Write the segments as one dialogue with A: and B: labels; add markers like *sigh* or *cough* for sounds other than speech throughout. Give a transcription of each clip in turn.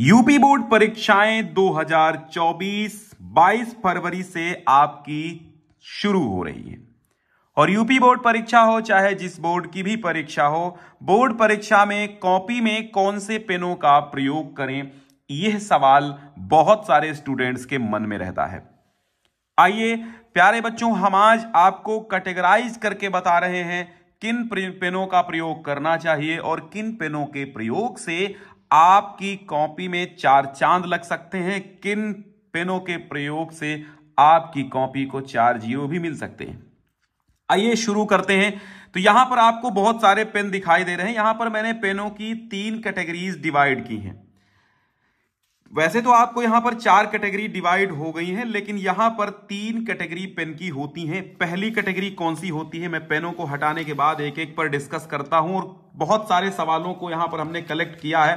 A: UP board परीक्षाएं 2024 22 फरवरी से आपकी शुरू हो रही है और यूपी बोर्ड परीक्षा हो चाहे जिस बोर्ड की भी परीक्षा हो बोर्ड परीक्षा में कॉपी में कौन से पेनों का प्रयोग करें यह सवाल बहुत सारे स्टूडेंट्स के मन में रहता है आइए प्यारे बच्चों हम आज आपको कैटेगराइज करके बता रहे हैं किन पेनों का प्रयोग करना चाहिए और किन पेनों के प्रयोग से आपकी कॉपी में चार चांद लग सकते हैं किन पेनों के प्रयोग से आपकी कॉपी को चार जीरो भी मिल सकते हैं आइए शुरू करते हैं तो यहां पर आपको बहुत सारे पेन दिखाई दे रहे हैं यहां पर मैंने पेनों की तीन कैटेगरीज डिवाइड की हैं वैसे तो आपको यहां पर चार कैटेगरी डिवाइड हो गई हैं लेकिन यहां पर तीन कैटेगरी पेन की होती हैं पहली कैटेगरी कौन सी होती है मैं पेनों को हटाने के बाद एक एक पर डिस्कस करता हूं और बहुत सारे सवालों को यहां पर हमने कलेक्ट किया है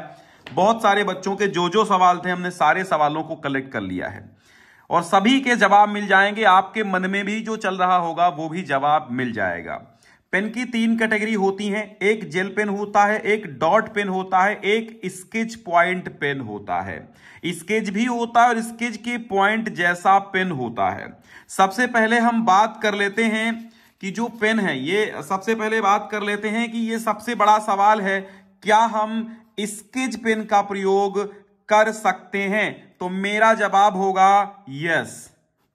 A: बहुत सारे बच्चों के जो जो सवाल थे हमने सारे सवालों को कलेक्ट कर लिया है और सभी के जवाब मिल जाएंगे आपके मन में भी जो चल रहा होगा वो भी जवाब मिल जाएगा पेन की तीन कैटेगरी होती हैं एक जेल पेन होता है एक डॉट पेन होता है एक स्केच पॉइंट पेन होता है स्केच भी होता है और स्केच के पॉइंट जैसा पेन होता है सबसे पहले हम बात कर लेते हैं कि जो पेन है ये सबसे पहले बात कर लेते हैं कि ये सबसे बड़ा सवाल है क्या हम स्केच पेन का प्रयोग कर सकते हैं तो मेरा जवाब होगा यस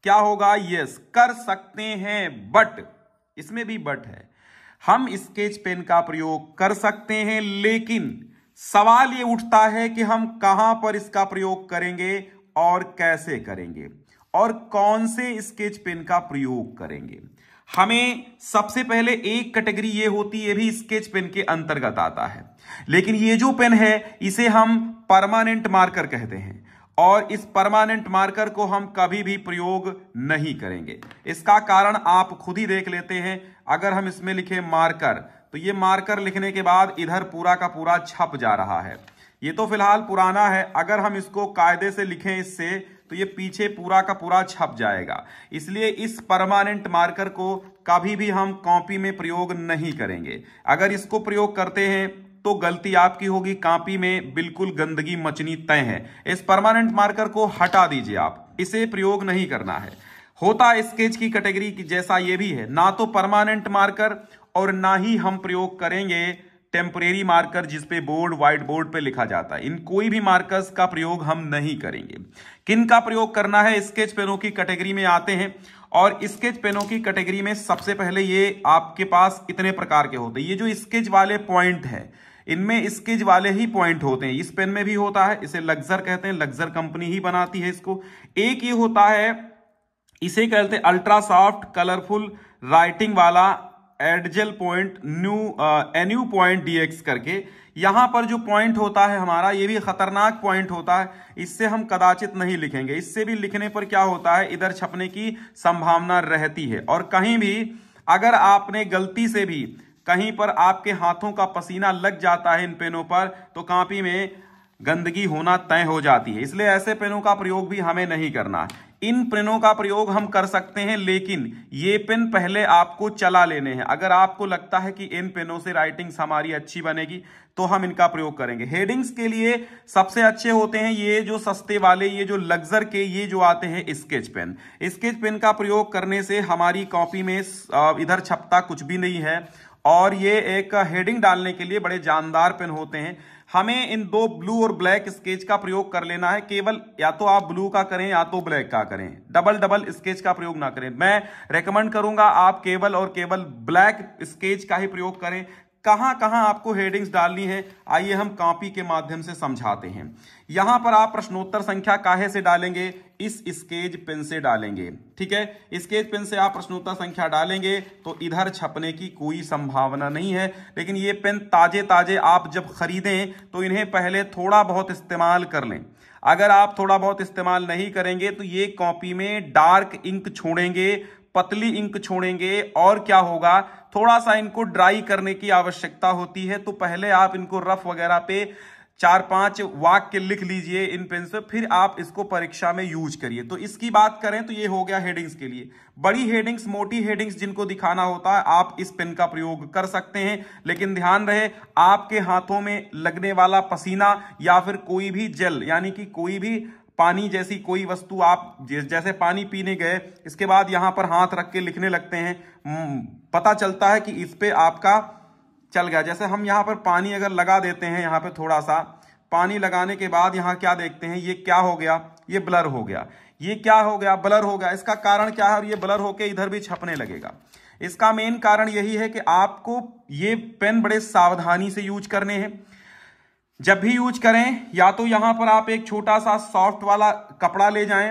A: क्या होगा यस कर सकते हैं बट इसमें भी बट है हम स्केच पेन का प्रयोग कर सकते हैं लेकिन सवाल यह उठता है कि हम कहां पर इसका प्रयोग करेंगे और कैसे करेंगे और कौन से स्केच पेन का प्रयोग करेंगे हमें सबसे पहले एक कैटेगरी ये होती है भी स्केच पेन के अंतर्गत आता है लेकिन ये जो पेन है इसे हम परमानेंट मार्कर कहते हैं और इस परमानेंट मार्कर को हम कभी भी प्रयोग नहीं करेंगे इसका कारण आप खुद ही देख लेते हैं अगर हम इसमें लिखे मार्कर तो ये मार्कर लिखने के बाद इधर पूरा का पूरा छप जा रहा है ये तो फिलहाल पुराना है अगर हम इसको कायदे से लिखें इससे तो ये पीछे पूरा का पूरा छप जाएगा इसलिए इस परमानेंट मार्कर को कभी भी हम कॉपी में प्रयोग नहीं करेंगे अगर इसको प्रयोग करते हैं तो गलती आपकी होगी कापी में बिल्कुल गंदगी मचनी तय है इस परमानेंट मार्कर को हटा दीजिए आप इसे प्रयोग नहीं करना है होता स्केच की कैटेगरी की जैसा यह भी है ना तो परमानेंट मार्कर और ना ही हम प्रयोग करेंगे टेम्परेरी मार्कर जिस पे बोर्ड व्हाइट बोर्ड पे लिखा जाता है इन कोई भी मार्कर्स का प्रयोग हम नहीं करेंगे किन का प्रयोग करना है स्केच पेनों की कैटेगरी में आते हैं और स्केच पेनों की कैटेगरी में सबसे पहले ये आपके पास इतने प्रकार के होते हैं ये जो स्केच वाले पॉइंट है इनमें स्केच वाले ही पॉइंट होते हैं इस पेन में भी होता है इसे लग्जर कहते हैं लग्जर कंपनी ही बनाती है इसको एक ये होता है इसे कहते हैं अल्ट्रा सॉफ्ट कलरफुल राइटिंग वाला एडजेल पॉइंट न्यू एन्यू पॉइंट डीएक्स करके यहाँ पर जो पॉइंट होता है हमारा ये भी खतरनाक पॉइंट होता है इससे हम कदाचित नहीं लिखेंगे इससे भी लिखने पर क्या होता है इधर छपने की संभावना रहती है और कहीं भी अगर आपने गलती से भी कहीं पर आपके हाथों का पसीना लग जाता है इन पेनों पर तो कापी में गंदगी होना तय हो जाती है इसलिए ऐसे पेनों का प्रयोग भी हमें नहीं करना इन पेनों का प्रयोग हम कर सकते हैं लेकिन ये पेन पहले आपको चला लेने हैं अगर आपको लगता है कि इन पेनों से राइटिंग्स हमारी अच्छी बनेगी तो हम इनका प्रयोग करेंगे हेडिंग्स के लिए सबसे अच्छे होते हैं ये जो सस्ते वाले ये जो लग्जर के ये जो आते हैं स्केच पेन स्केच पेन का प्रयोग करने से हमारी कॉपी में इधर छपता कुछ भी नहीं है और ये एक हेडिंग डालने के लिए बड़े जानदार पेन होते हैं हमें इन दो ब्लू और ब्लैक स्केच का प्रयोग कर लेना है केवल या तो आप ब्लू का करें या तो ब्लैक का करें डबल डबल स्केच का प्रयोग ना करें मैं रेकमेंड करूंगा आप केवल और केवल ब्लैक स्केच का ही प्रयोग करें कहां कहां आपको हेडिंग्स डालनी है आइए हम कॉपी के माध्यम से समझाते हैं यहां पर आप प्रश्नोत्तर संख्या काहे से डालेंगे इस स्केच पेन से डालेंगे ठीक है स्केच पेन से आप प्रश्नोत्तर संख्या डालेंगे तो इधर छपने की कोई संभावना नहीं है लेकिन ये पेन ताजे ताजे आप जब खरीदें तो इन्हें पहले थोड़ा बहुत इस्तेमाल कर लें अगर आप थोड़ा बहुत इस्तेमाल नहीं करेंगे तो ये कॉपी में डार्क इंक छोड़ेंगे पतली इंक छोड़ेंगे और क्या होगा थोड़ा सा इनको ड्राई करने की आवश्यकता होती है तो पहले आप इनको रफ वगैरह पे चार पांच वाक्य लिख लीजिए इन पेन से फिर आप इसको परीक्षा में यूज करिए तो इसकी बात करें तो ये हो गया हेडिंग्स के लिए बड़ी हेडिंग्स मोटी हेडिंग्स जिनको दिखाना होता है आप इस पेन का प्रयोग कर सकते हैं लेकिन ध्यान रहे आपके हाथों में लगने वाला पसीना या फिर कोई भी जल यानी कि कोई भी पानी जैसी कोई वस्तु आप जैसे पानी पीने गए इसके बाद यहां पर हाथ रख के लिखने लगते हैं हम्म, पता चलता है कि इस पर आपका चल गया जैसे हम यहाँ पर पानी अगर लगा देते हैं यहाँ पर थोड़ा सा पानी लगाने के बाद यहाँ क्या देखते हैं ये क्या हो गया ये ब्लर हो गया ये क्या हो गया ब्लर हो गया इसका कारण क्या है और ये ब्लर होके इधर भी छपने लगेगा इसका मेन कारण यही है कि आपको ये पेन बड़े सावधानी से यूज करने हैं जब भी यूज करें या तो यहां पर आप एक छोटा सा सॉफ्ट वाला कपड़ा ले जाएं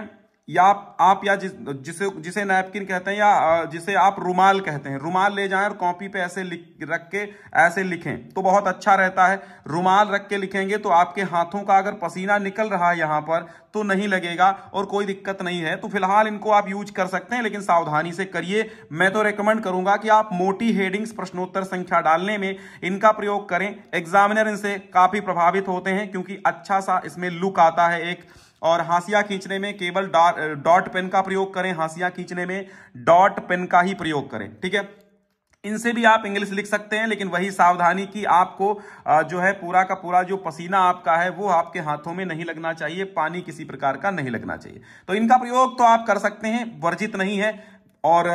A: या आप, या जिस, जिसे जिसे नैपकिन कहते हैं या जिसे आप रुमाल कहते हैं रुमाल ले जाएं और कॉपी पे ऐसे लिख रख के ऐसे लिखें तो बहुत अच्छा रहता है रुमाल रख के लिखेंगे तो आपके हाथों का अगर पसीना निकल रहा है यहाँ पर तो नहीं लगेगा और कोई दिक्कत नहीं है तो फिलहाल इनको आप यूज कर सकते हैं लेकिन सावधानी से करिए मैं तो रिकमेंड करूंगा कि आप मोटी हेडिंग्स प्रश्नोत्तर संख्या डालने में इनका प्रयोग करें एग्जामिनर इनसे काफी प्रभावित होते हैं क्योंकि अच्छा सा इसमें लुक आता है एक और हाशिया खींचने में केवल डॉट पेन का प्रयोग करें हाशिया खींचने में डॉट पेन का ही प्रयोग करें ठीक है इनसे भी आप इंग्लिश लिख सकते हैं लेकिन वही सावधानी कि आपको जो है पूरा का पूरा जो पसीना आपका है वो आपके हाथों में नहीं लगना चाहिए पानी किसी प्रकार का नहीं लगना चाहिए तो इनका प्रयोग तो आप कर सकते हैं वर्जित नहीं है और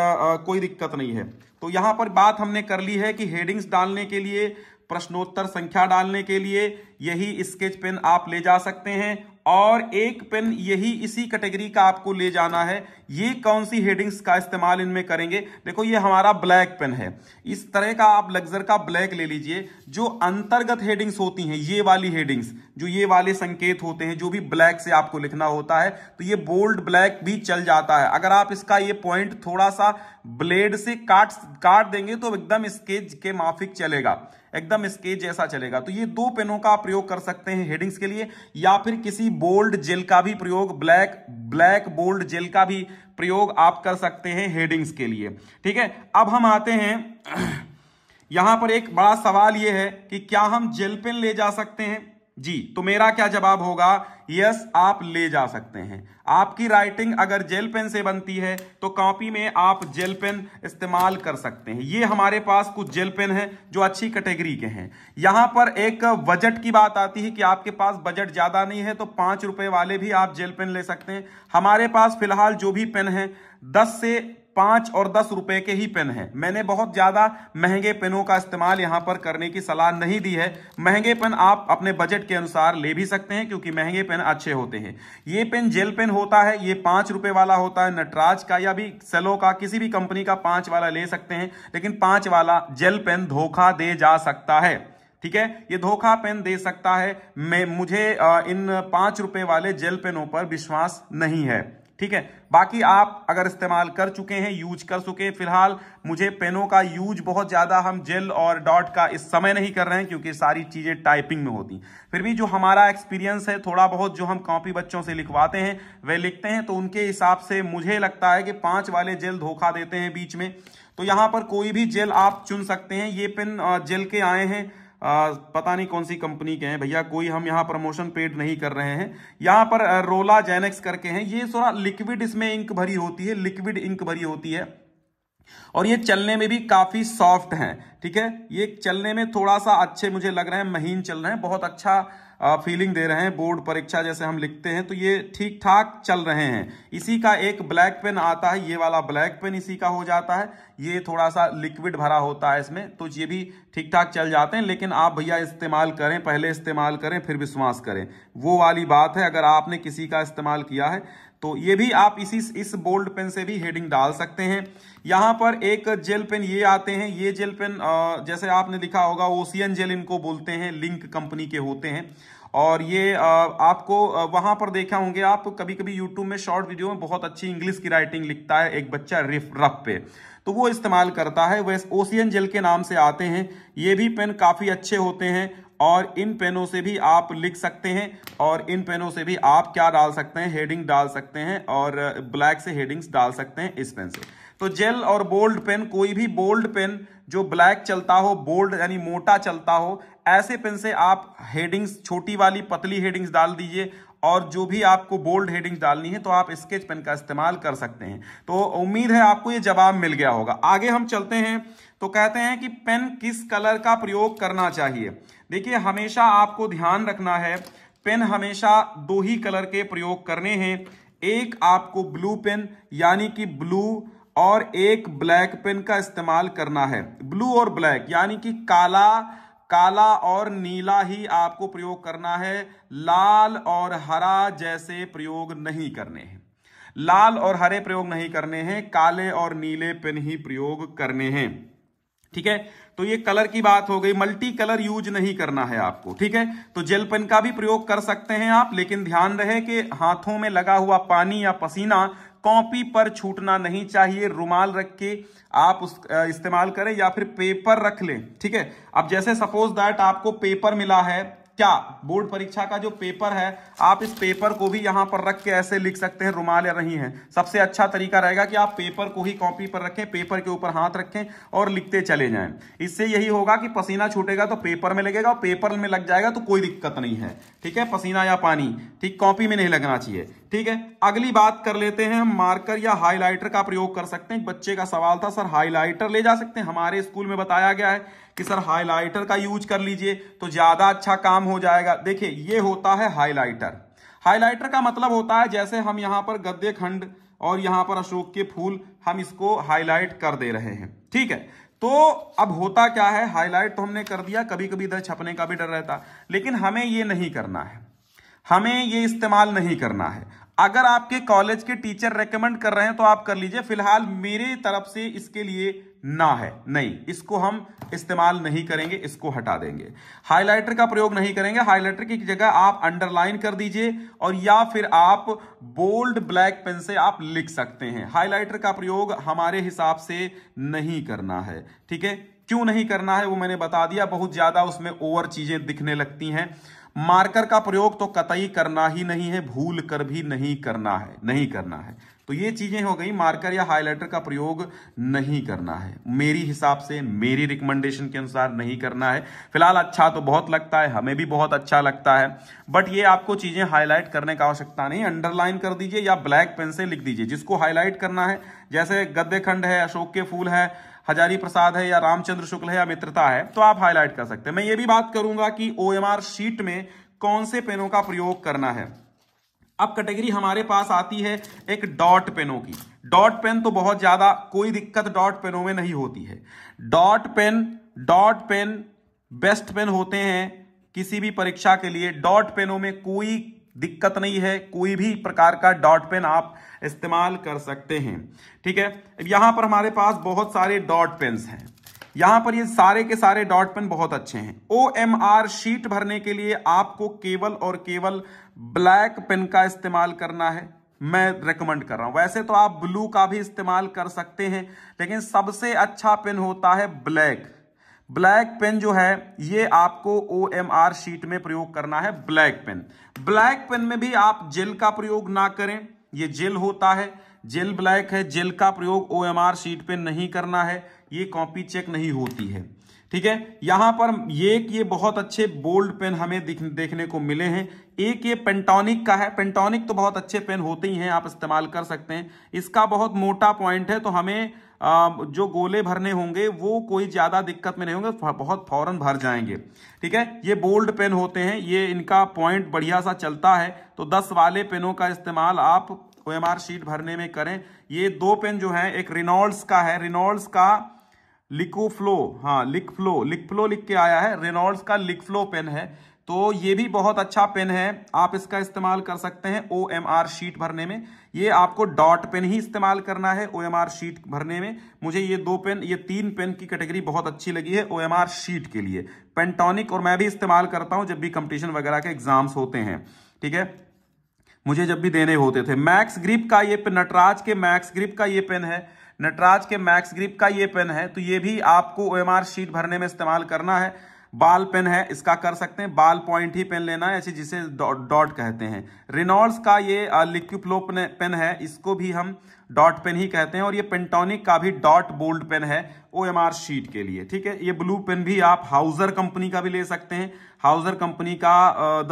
A: कोई दिक्कत नहीं है तो यहां पर बात हमने कर ली है कि हेडिंग्स डालने के लिए प्रश्नोत्तर संख्या डालने के लिए यही स्केच पेन आप ले जा सकते हैं और एक पेन यही इसी कैटेगरी का आपको ले जाना है ये कौन सी हेडिंग्स का इस्तेमाल इनमें करेंगे देखो ये हमारा ब्लैक पेन है इस तरह का आप लग्जर का ब्लैक ले लीजिए जो अंतर्गत हेडिंग्स होती हैं ये वाली हेडिंग्स जो ये वाले संकेत होते हैं जो भी ब्लैक से आपको लिखना होता है तो ये बोल्ड ब्लैक भी चल जाता है अगर आप इसका ये पॉइंट थोड़ा सा ब्लेड से काट काट देंगे तो एकदम स्केच के माफिक चलेगा एकदम स्केच जैसा चलेगा तो ये दो पेनों का प्रयोग कर सकते हैं हेडिंग्स के लिए या फिर किसी बोल्ड जेल का भी प्रयोग ब्लैक ब्लैक बोल्ड जेल का भी प्रयोग आप कर सकते हैं हेडिंग्स के लिए ठीक है अब हम आते हैं *clears throat* यहां पर एक बड़ा सवाल यह है कि क्या हम जेल पेन ले जा सकते हैं जी तो मेरा क्या जवाब होगा यस आप ले जा सकते हैं आपकी राइटिंग अगर जेल पेन से बनती है तो कॉपी में आप जेल पेन इस्तेमाल कर सकते हैं ये हमारे पास कुछ जेल पेन हैं जो अच्छी कैटेगरी के हैं यहां पर एक बजट की बात आती है कि आपके पास बजट ज़्यादा नहीं है तो पांच रुपए वाले भी आप जेल पेन ले सकते हैं हमारे पास फिलहाल जो भी पेन है दस से पांच और दस रुपए के ही पेन हैं मैंने बहुत ज्यादा महंगे पेनों का इस्तेमाल यहां पर करने की सलाह नहीं दी है महंगे पेन आप अपने बजट के अनुसार ले भी सकते हैं क्योंकि महंगे पेन अच्छे होते हैं ये पेन जेल पेन होता है ये पांच रुपए वाला होता है नटराज का या भी सेलो का किसी भी कंपनी का पांच वाला ले सकते हैं लेकिन पांच वाला जेल पेन धोखा दे जा सकता है ठीक है ये धोखा पेन दे सकता है मैं मुझे इन पांच रुपए वाले जेल पेनों पर विश्वास नहीं है ठीक है बाकी आप अगर इस्तेमाल कर चुके हैं यूज कर चुके हैं फिलहाल मुझे पेनों का यूज बहुत ज़्यादा हम जेल और डॉट का इस समय नहीं कर रहे हैं क्योंकि सारी चीज़ें टाइपिंग में होती फिर भी जो हमारा एक्सपीरियंस है थोड़ा बहुत जो हम कॉपी बच्चों से लिखवाते हैं वे लिखते हैं तो उनके हिसाब से मुझे लगता है कि पांच वाले जेल धोखा देते हैं बीच में तो यहां पर कोई भी जेल आप चुन सकते हैं ये पेन जेल के आए हैं आ, पता नहीं कौन सी कंपनी के हैं भैया कोई हम यहाँ प्रमोशन पेड नहीं कर रहे हैं यहाँ पर रोला जेनेक्स करके हैं ये थोड़ा लिक्विड इसमें इंक भरी होती है लिक्विड इंक भरी होती है और ये चलने में भी काफी सॉफ्ट हैं ठीक है ये चलने में थोड़ा सा अच्छे मुझे लग रहे हैं महीन चल रहे हैं बहुत अच्छा फीलिंग दे रहे हैं बोर्ड परीक्षा जैसे हम लिखते हैं तो ये ठीक ठाक चल रहे हैं इसी का एक ब्लैक पेन आता है ये वाला ब्लैक पेन इसी का हो जाता है ये थोड़ा सा लिक्विड भरा होता है इसमें तो ये भी ठीक ठाक चल जाते हैं लेकिन आप भैया इस्तेमाल करें पहले इस्तेमाल करें फिर विश्वास करें वो वाली बात है अगर आपने किसी का इस्तेमाल किया है तो ये भी आप इसी इस बोल्ड पेन से भी हेडिंग डाल सकते हैं यहाँ पर एक जेल पेन ये आते हैं ये जेल पेन जैसे आपने लिखा होगा ओसियन जेल इनको बोलते हैं लिंक कंपनी के होते हैं और ये आपको वहां पर देखा होंगे आप कभी कभी यूट्यूब में शॉर्ट वीडियो में बहुत अच्छी इंग्लिश की राइटिंग लिखता है एक बच्चा रिफ रफ पे तो वो इस्तेमाल करता है वैसे ओशियन जेल के नाम से आते हैं ये भी पेन काफ़ी अच्छे होते हैं और इन पेनों से भी आप लिख सकते हैं और इन पेनों से भी आप क्या डाल सकते हैं हेडिंग डाल सकते हैं और ब्लैक से हेडिंग्स डाल सकते हैं इस पेन से तो जेल और बोल्ड पेन कोई भी बोल्ड पेन जो ब्लैक चलता हो बोल्ड यानी मोटा चलता हो ऐसे पेन से आप हेडिंग्स छोटी वाली पतली हेडिंग्स डाल दीजिए और जो भी आपको बोल्ड हेडिंग्स डालनी है तो आप स्केच पेन का इस्तेमाल कर सकते हैं तो उम्मीद है आपको ये जवाब मिल गया होगा आगे हम चलते हैं तो कहते हैं कि पेन किस कलर का प्रयोग करना चाहिए देखिए हमेशा आपको ध्यान रखना है पेन हमेशा दो ही कलर के प्रयोग करने हैं एक आपको ब्लू पेन यानी कि ब्लू और एक ब्लैक पेन का इस्तेमाल करना है ब्लू और ब्लैक यानी कि काला काला और नीला ही आपको प्रयोग करना है लाल और हरा जैसे प्रयोग नहीं करने हैं लाल और हरे प्रयोग नहीं करने हैं काले और नीले पेन ही प्रयोग करने हैं ठीक है तो ये कलर की बात हो गई मल्टी कलर यूज नहीं करना है आपको ठीक है तो जेल पेन का भी प्रयोग कर सकते हैं आप लेकिन ध्यान रहे कि हाथों में लगा हुआ पानी या पसीना कॉपी पर छूटना नहीं चाहिए रुमाल रख के आप उस इस्तेमाल करें या फिर पेपर रख लें ठीक है अब जैसे सपोज दैट आपको पेपर मिला है क्या बोर्ड परीक्षा का जो पेपर है आप इस पेपर को भी यहां पर रख के ऐसे लिख सकते हैं रुमाल या नहीं है सबसे अच्छा तरीका रहेगा कि आप पेपर को ही कॉपी पर रखें पेपर के ऊपर हाथ रखें और लिखते चले जाएं इससे यही होगा कि पसीना छूटेगा तो पेपर में लगेगा और पेपर में लग जाएगा तो कोई दिक्कत नहीं है ठीक है पसीना या पानी ठीक कॉपी में नहीं लगना चाहिए ठीक है अगली बात कर लेते हैं हम मार्कर या हाईलाइटर का प्रयोग कर सकते हैं बच्चे का सवाल था सर हाईलाइटर ले जा सकते हैं हमारे स्कूल में बताया गया है कि सर हाईलाइटर का यूज कर लीजिए तो ज्यादा अच्छा काम हो जाएगा देखिए ये होता है हाईलाइटर हाईलाइटर का मतलब होता है जैसे हम यहां पर गद्दे खंड और यहां पर अशोक के फूल हम इसको हाईलाइट कर दे रहे हैं ठीक है तो अब होता क्या है हाईलाइट तो हमने कर दिया कभी कभी इधर छपने का भी डर रहता लेकिन हमें ये नहीं करना है हमें ये इस्तेमाल नहीं करना है अगर आपके कॉलेज के टीचर रेकमेंड कर रहे हैं तो आप कर लीजिए फिलहाल मेरे तरफ से इसके लिए ना है नहीं इसको हम इस्तेमाल नहीं करेंगे इसको हटा देंगे हाइलाइटर का प्रयोग नहीं करेंगे हाइलाइटर की जगह आप अंडरलाइन कर दीजिए और या फिर आप बोल्ड ब्लैक पेन से आप लिख सकते हैं हाइलाइटर का प्रयोग हमारे हिसाब से नहीं करना है ठीक है क्यों नहीं करना है वो मैंने बता दिया बहुत ज़्यादा उसमें ओवर चीज़ें दिखने लगती हैं मार्कर का प्रयोग तो कतई करना ही नहीं है भूल कर भी नहीं करना है नहीं करना है तो ये चीजें हो गई मार्कर या हाईलाइटर का प्रयोग नहीं करना है मेरी हिसाब से मेरी रिकमेंडेशन के अनुसार नहीं करना है फिलहाल अच्छा तो बहुत लगता है हमें भी बहुत अच्छा लगता है बट ये आपको चीजें हाईलाइट करने का आवश्यकता नहीं अंडरलाइन कर दीजिए या ब्लैक पेन से लिख दीजिए जिसको हाईलाइट करना है जैसे गद्देखंड खंड है अशोक के फूल है हजारी प्रसाद है या रामचंद्र शुक्ल है या मित्रता है तो आप हाईलाइट कर सकते हैं मैं ये भी बात करूंगा कि ओ शीट में कौन से पेनों का प्रयोग करना है अब कैटेगरी हमारे पास आती है एक डॉट पेनों की डॉट पेन तो बहुत ज्यादा कोई दिक्कत डॉट पेनों में नहीं होती है dot pen dot pen best pen होते हैं किसी भी परीक्षा के लिए डॉट पेनों में कोई दिक्कत नहीं है कोई भी प्रकार का डॉट पेन आप इस्तेमाल कर सकते हैं ठीक है अब यहाँ पर हमारे पास बहुत सारे डॉट पेन्स हैं यहाँ पर ये सारे के सारे डॉट पेन बहुत अच्छे हैं ओ एम आर शीट भरने के लिए आपको केवल और केवल ब्लैक पेन का इस्तेमाल करना है मैं रेकमेंड कर रहा हूं वैसे तो आप ब्लू का भी इस्तेमाल कर सकते हैं लेकिन सबसे अच्छा पेन होता है ब्लैक ब्लैक पेन जो है ये आपको ओ एम आर शीट में प्रयोग करना है ब्लैक पेन ब्लैक पेन में भी आप जेल का प्रयोग ना करें ये जेल होता है जेल ब्लैक है जेल का प्रयोग ओ एम आर शीट पे नहीं करना है ये कॉपी चेक नहीं होती है ठीक है यहां पर ये ये बहुत अच्छे बोल्ड पेन हमें देखने को मिले हैं एक ये पेंटोनिक का है पेंटोनिक तो बहुत अच्छे पेन होते ही हैं आप इस्तेमाल कर सकते हैं इसका बहुत मोटा पॉइंट है तो हमें जो गोले भरने होंगे वो कोई ज़्यादा दिक्कत में नहीं होंगे बहुत फौरन भर जाएंगे ठीक है ये बोल्ड पेन होते हैं ये इनका पॉइंट बढ़िया सा चलता है तो दस वाले पेनों का इस्तेमाल आप ओ शीट भरने में करें ये दो पेन जो है एक रिनॉल्ड्स का है रिनॉल्ड्स का लिकोफ्लो हाँ लिक फ्लो लिक फ्लो लिख के आया है रेनॉल्ड्स का लिक फ्लो पेन है तो ये भी बहुत अच्छा पेन है आप इसका इस्तेमाल कर सकते हैं ओ एम आर शीट भरने में ये आपको डॉट पेन ही इस्तेमाल करना है ओ एम आर शीट भरने में मुझे ये दो पेन ये तीन पेन की कैटेगरी बहुत अच्छी लगी है ओ एम आर शीट के लिए पेंटोनिक और मैं भी इस्तेमाल करता हूँ जब भी कंपटीशन वगैरह के एग्जाम्स होते हैं ठीक है मुझे जब भी देने होते थे मैक्स ग्रिप का ये पेन नटराज के मैक्स ग्रिप का ये पेन है नटराज के मैक्स ग्रिप का ये पेन है तो ये भी आपको ओ एम आर शीट भरने में इस्तेमाल करना है बाल पेन है इसका कर सकते हैं बाल पॉइंट ही पेन लेना है जिसे डॉट कहते हैं रिनॉल्ड्स का ये फ्लो पेन है इसको भी हम डॉट पेन ही कहते हैं और ये पेंटोनिक का भी डॉट बोल्ड पेन है ओ एम आर शीट के लिए ठीक है ये ब्लू पेन भी आप हाउजर कंपनी का भी ले सकते हैं हाउजर कंपनी का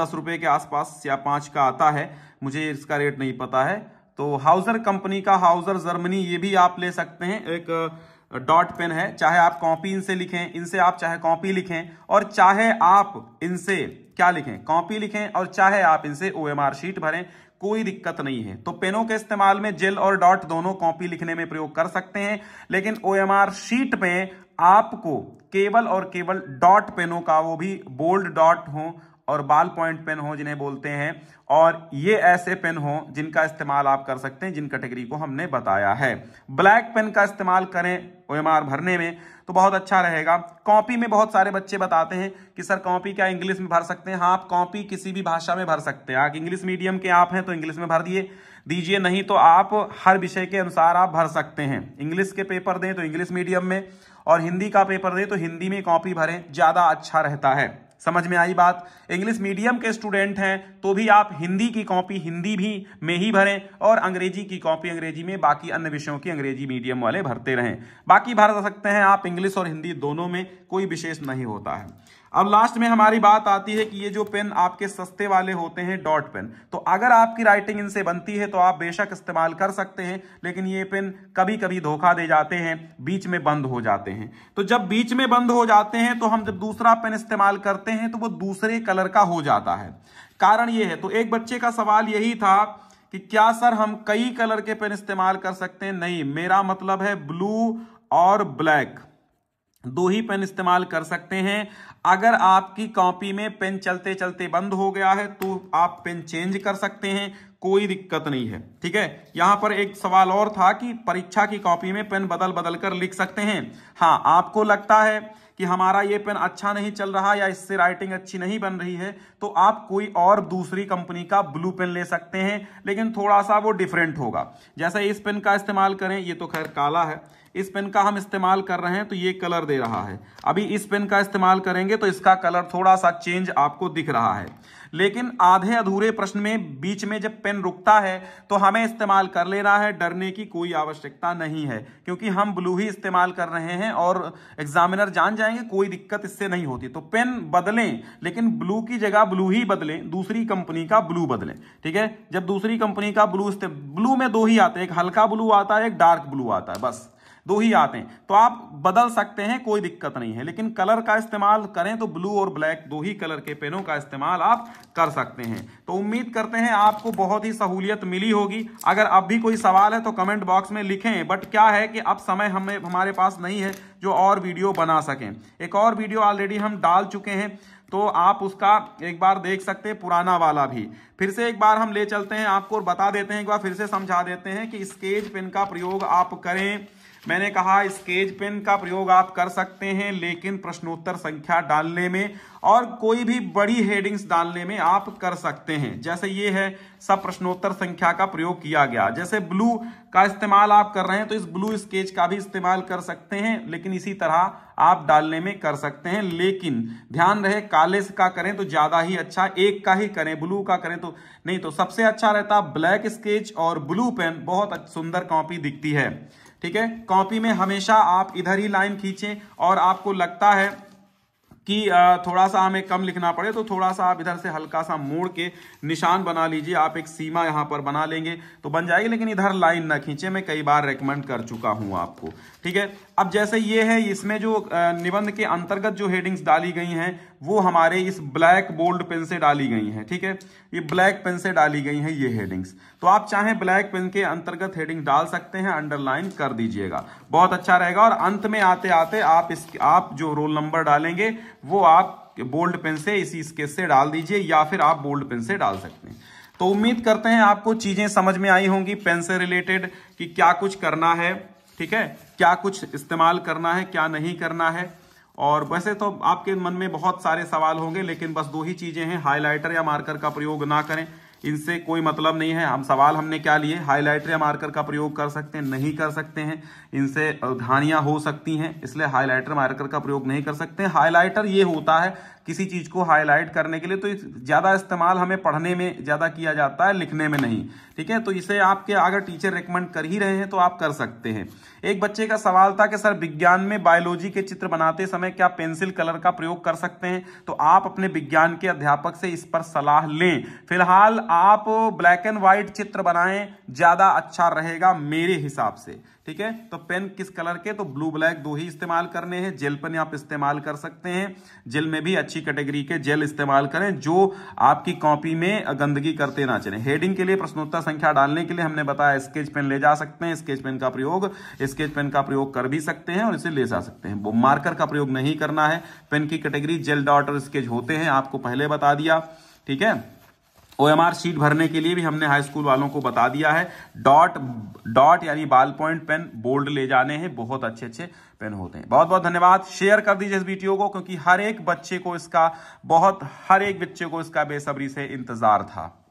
A: दस रुपये के आसपास या पाँच का आता है मुझे इसका रेट नहीं पता है तो हाउजर कंपनी का हाउजर जर्मनी ये भी आप ले सकते हैं एक डॉट पेन है चाहे आप कॉपी इनसे लिखें इनसे आप चाहे कॉपी लिखें और चाहे आप इनसे क्या लिखें कॉपी लिखें और चाहे आप इनसे ओ शीट भरें कोई दिक्कत नहीं है तो पेनों के इस्तेमाल में जेल और डॉट दोनों कॉपी लिखने में प्रयोग कर सकते हैं लेकिन ओ शीट में आपको केवल और केवल डॉट पेनों का वो भी बोल्ड डॉट हो और बाल पॉइंट पेन हो जिन्हें बोलते हैं और ये ऐसे पेन हो जिनका इस्तेमाल आप कर सकते हैं जिन कैटेगरी को हमने बताया है ब्लैक पेन का इस्तेमाल करें ओ भरने में तो बहुत अच्छा रहेगा कॉपी में बहुत सारे बच्चे बताते हैं कि सर कॉपी क्या इंग्लिश में भर सकते हैं हाँ आप कॉपी किसी भी भाषा में भर सकते हैं आप इंग्लिश मीडियम के आप हैं तो इंग्लिश में भर दिए दीजिए नहीं तो आप हर विषय के अनुसार आप भर सकते हैं इंग्लिश के पेपर दें तो इंग्लिश मीडियम में और हिंदी का पेपर दें तो हिंदी में कॉपी भरें ज़्यादा अच्छा रहता है समझ में आई बात इंग्लिश मीडियम के स्टूडेंट हैं तो भी आप हिंदी की कॉपी हिंदी भी में ही भरें और अंग्रेजी की कॉपी अंग्रेजी में बाकी अन्य विषयों की अंग्रेजी मीडियम वाले भरते रहें बाकी भर सकते हैं आप इंग्लिश और हिंदी दोनों में कोई विशेष नहीं होता है अब लास्ट में हमारी बात आती है कि ये जो पेन आपके सस्ते वाले होते हैं डॉट पेन तो अगर आपकी राइटिंग इनसे बनती है तो आप बेशक इस्तेमाल कर सकते हैं लेकिन ये पेन कभी कभी धोखा दे जाते हैं बीच में बंद हो जाते हैं तो जब बीच में बंद हो जाते हैं तो हम जब दूसरा पेन इस्तेमाल करते हैं तो वो दूसरे कलर का हो जाता है कारण ये है तो एक बच्चे का सवाल यही था कि क्या सर हम कई कलर के पेन इस्तेमाल कर सकते हैं नहीं मेरा मतलब है ब्लू और ब्लैक दो ही पेन इस्तेमाल कर सकते हैं अगर आपकी कॉपी में पेन चलते चलते बंद हो गया है तो आप पेन चेंज कर सकते हैं कोई दिक्कत नहीं है ठीक है यहां पर एक सवाल और था कि परीक्षा की कॉपी में पेन बदल बदल कर लिख सकते हैं हाँ आपको लगता है कि हमारा ये पेन अच्छा नहीं चल रहा या इससे राइटिंग अच्छी नहीं बन रही है तो आप कोई और दूसरी कंपनी का ब्लू पेन ले सकते हैं लेकिन थोड़ा सा वो डिफरेंट होगा जैसे इस पेन का इस्तेमाल करें ये तो खैर काला है इस पेन का हम इस्तेमाल कर रहे हैं तो ये कलर दे रहा है अभी इस पेन का इस्तेमाल करेंगे तो इसका कलर थोड़ा सा चेंज आपको दिख रहा है लेकिन आधे अधूरे प्रश्न में बीच में जब पेन रुकता है तो हमें इस्तेमाल कर लेना है डरने की कोई आवश्यकता नहीं है क्योंकि हम ब्लू ही इस्तेमाल कर रहे हैं और एग्जामिनर जान जाएंगे कोई दिक्कत इससे नहीं होती तो पेन बदलें लेकिन ब्लू की जगह ब्लू ही बदलें दूसरी कंपनी का ब्लू बदलें ठीक है जब दूसरी कंपनी का ब्लू ब्लू में दो ही आते हैं एक हल्का ब्लू आता है एक डार्क ब्लू आता है बस दो ही आते हैं तो आप बदल सकते हैं कोई दिक्कत नहीं है लेकिन कलर का इस्तेमाल करें तो ब्लू और ब्लैक दो ही कलर के पेनों का इस्तेमाल आप कर सकते हैं तो उम्मीद करते हैं आपको बहुत ही सहूलियत मिली होगी अगर अब भी कोई सवाल है तो कमेंट बॉक्स में लिखें बट क्या है कि अब समय हमें हमारे पास नहीं है जो और वीडियो बना सकें एक और वीडियो ऑलरेडी हम डाल चुके हैं तो आप उसका एक बार देख सकते हैं पुराना वाला भी फिर से एक बार हम ले चलते हैं आपको और बता देते हैं एक बार फिर से समझा देते हैं कि स्केच पेन का प्रयोग आप करें मैंने कहा स्केच पेन का प्रयोग आप कर सकते हैं लेकिन प्रश्नोत्तर संख्या डालने में और कोई भी बड़ी हेडिंग्स डालने में आप कर सकते हैं जैसे ये है सब प्रश्नोत्तर संख्या का प्रयोग किया गया जैसे ब्लू का इस्तेमाल आप कर रहे हैं तो इस ब्लू स्केच का भी इस्तेमाल कर सकते हैं लेकिन इसी तरह आप डालने में कर सकते हैं लेकिन ध्यान रहे काले का करें तो ज़्यादा ही अच्छा एक का ही करें ब्लू का करें तो नहीं तो सबसे अच्छा रहता ब्लैक स्केच और ब्लू पेन बहुत सुंदर कॉपी दिखती है ठीक है कॉपी में हमेशा आप इधर ही लाइन खींचें और आपको लगता है कि थोड़ा सा हमें कम लिखना पड़े तो थोड़ा सा आप इधर से हल्का सा मोड़ के निशान बना लीजिए आप एक सीमा यहाँ पर बना लेंगे तो बन जाएगी लेकिन इधर लाइन ना खींचे मैं कई बार रेकमेंड कर चुका हूँ आपको ठीक है अब जैसे ये है इसमें जो निबंध के अंतर्गत जो हेडिंग्स डाली गई हैं वो हमारे इस ब्लैक बोल्ड पेन से डाली गई हैं ठीक है ये ब्लैक पेन से डाली गई हैं ये हेडिंग्स तो आप चाहें ब्लैक पेन के अंतर्गत हेडिंग डाल सकते हैं अंडरलाइन कर दीजिएगा बहुत अच्छा रहेगा और अंत में आते आते आप इस आप जो रोल नंबर डालेंगे वो आप बोल्ड पेन से इसी स्केच से डाल दीजिए या फिर आप बोल्ड पेन से डाल सकते हैं तो उम्मीद करते हैं आपको चीजें समझ में आई होंगी पेन से रिलेटेड कि क्या कुछ करना है ठीक है क्या कुछ इस्तेमाल करना है क्या नहीं करना है और वैसे तो आपके मन में बहुत सारे सवाल होंगे लेकिन बस दो ही चीजें हैं हाईलाइटर या मार्कर का प्रयोग ना करें इनसे कोई मतलब नहीं है हम सवाल हमने क्या लिए हाईलाइटर या मार्कर का प्रयोग कर सकते हैं नहीं कर सकते हैं इनसे धानियां हो सकती हैं इसलिए हाईलाइटर मार्कर का प्रयोग नहीं कर सकते हाईलाइटर ये होता है किसी चीज़ को हाईलाइट करने के लिए तो ज़्यादा इस्तेमाल हमें पढ़ने में ज़्यादा किया जाता है लिखने में नहीं ठीक है तो इसे आपके अगर टीचर रिकमेंड कर ही रहे हैं तो आप कर सकते हैं एक बच्चे का सवाल था कि सर विज्ञान में बायोलॉजी के चित्र बनाते समय क्या पेंसिल कलर का प्रयोग कर सकते हैं तो आप अपने विज्ञान के अध्यापक से इस पर सलाह लें फिलहाल आप ब्लैक एंड व्हाइट चित्र बनाएं ज़्यादा अच्छा रहेगा मेरे हिसाब से ठीक है तो पेन किस कलर के तो ब्लू ब्लैक दो ही इस्तेमाल करने हैं जेल पेन आप इस्तेमाल कर सकते हैं जेल में भी अच्छी कैटेगरी के जेल इस्तेमाल करें जो आपकी कॉपी में गंदगी करते ना चले हेडिंग के लिए प्रश्नोत्तर संख्या डालने के लिए हमने बताया स्केच पेन ले जा सकते हैं स्केच पेन का प्रयोग स्केच पेन का प्रयोग कर भी सकते हैं और इसे ले जा सकते हैं मार्कर का प्रयोग नहीं करना है पेन की कैटेगरी जेल डॉट और स्केच होते हैं आपको पहले बता दिया ठीक है ओएमआर शीट भरने के लिए भी हमने हाई स्कूल वालों को बता दिया है डॉट डॉट यानी बाल पॉइंट पेन बोल्ड ले जाने हैं बहुत अच्छे अच्छे पेन होते हैं बहुत बहुत धन्यवाद शेयर कर दीजिए इस वीडियो को क्योंकि हर एक बच्चे को इसका बहुत हर एक बच्चे को इसका बेसब्री से इंतजार था